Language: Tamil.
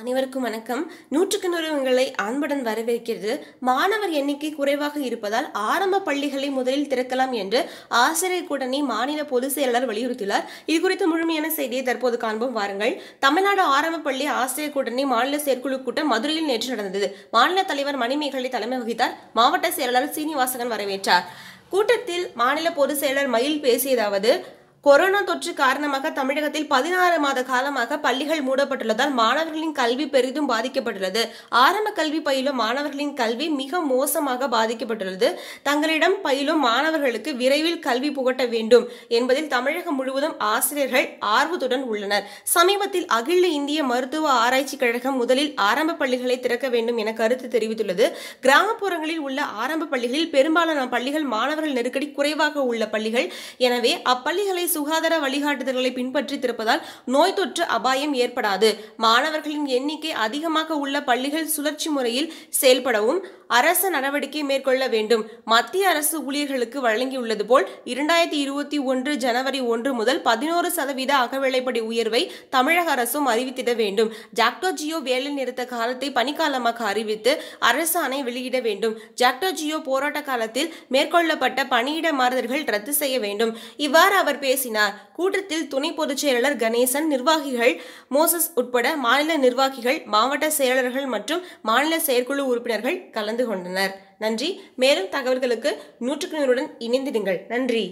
அனைவருக்கும் வணக்கம் நூற்றுக்கு நூறு உங்களை அன்புடன் வரவேற்கிறது மாணவர் எண்ணிக்கை குறைவாக இருப்பதால் ஆரம்ப பள்ளிகளை முதலில் திறக்கலாம் என்று ஆசிரியர் கூட்டணி மாநில பொதுச் செயலாளர் வலியுறுத்தியுள்ளார் இது குறித்து முழுமையான செய்தியை தற்போது காண்போம் வாருங்கள் தமிழ்நாடு ஆரம்ப பள்ளி ஆசிரியர் கூட்டணி மாநில செயற்குழு கூட்டம் மதுரையில் நேற்று நடந்தது மாநில தலைவர் மணிமேகலை தலைமை வகித்தார் மாவட்ட செயலாளர் சீனிவாசகன் வரவேற்றார் கூட்டத்தில் மாநில பொதுச் செயலர் மயில் பேசியதாவது கொரோனா தொற்று காரணமாக தமிழகத்தில் பதினாறு மாத காலமாக பள்ளிகள் மூடப்பட்டுள்ளதால் மாணவர்களின் கல்வி பெரிதும் பாதிக்கப்பட்டுள்ளது ஆரம்ப கல்வி பயிலும் மாணவர்களின் கல்வி மிக மோசமாக பாதிக்கப்பட்டுள்ளது தங்களிடம் பயிலும் மாணவர்களுக்கு விரைவில் கல்வி புகட்ட வேண்டும் என்பதில் தமிழகம் முழுவதும் ஆசிரியர்கள் ஆர்வத்துடன் உள்ளனர் சமீபத்தில் அகில இந்திய மருத்துவ ஆராய்ச்சி கழகம் முதலில் ஆரம்ப பள்ளிகளை திறக்க வேண்டும் என கருத்து தெரிவித்துள்ளது கிராமப்புறங்களில் உள்ள ஆரம்ப பள்ளிகளில் பெரும்பாலான பள்ளிகள் மாணவர்கள் நெருக்கடி குறைவாக உள்ள பள்ளிகள் எனவே அப்பள்ளிகளை சுகாதார வழிகாட்டுதல்களை பின்பற்றித்திருப்பதால் நோய் தொற்று அபாயம் ஏற்படாது மாணவர்களின் எண்ணிக்கை அதிகமாக உள்ள பள்ளிகள் சுழற்சி முறையில் செயல்படவும் அரசு நடவடிக்கை மேற்கொள்ள வேண்டும் மத்திய அரசு ஊழியர்களுக்கு வழங்கியுள்ளது போல் இரண்டாயிரத்தி இருபத்தி ஒன்று ஜனவரி ஒன்று முதல் பதினோரு சதவீத அகவிலைப்படி உயர்வை தமிழக அரசும் அறிவித்திட வேண்டும் ஜாக்டோ ஜியோ வேலை நிறுத்த காலத்தை பணிக்காலமாக அறிவித்து அரசு ஆணை வெளியிட வேண்டும் ஜாக்டோ ஜியோ போராட்ட காலத்தில் மேற்கொள்ளப்பட்ட பணியிட மாறுதல்கள் ரத்து செய்ய வேண்டும் இவ்வாறு அவர் பேச பேசினார் கூட்டத்தில் துணை பொதுச் செயலாளர் கணேசன் நிர்வாகிகள் மோசஸ் உட்பட மாநில நிர்வாகிகள் மாவட்ட செயலர்கள் மற்றும் மாநில செயற்குழு உறுப்பினர்கள் கலந்து கொண்டனர் நன்றி மேலும் தகவல்களுக்கு நூற்றுக்கு நூறுடன் இணைந்திடுங்கள் நன்றி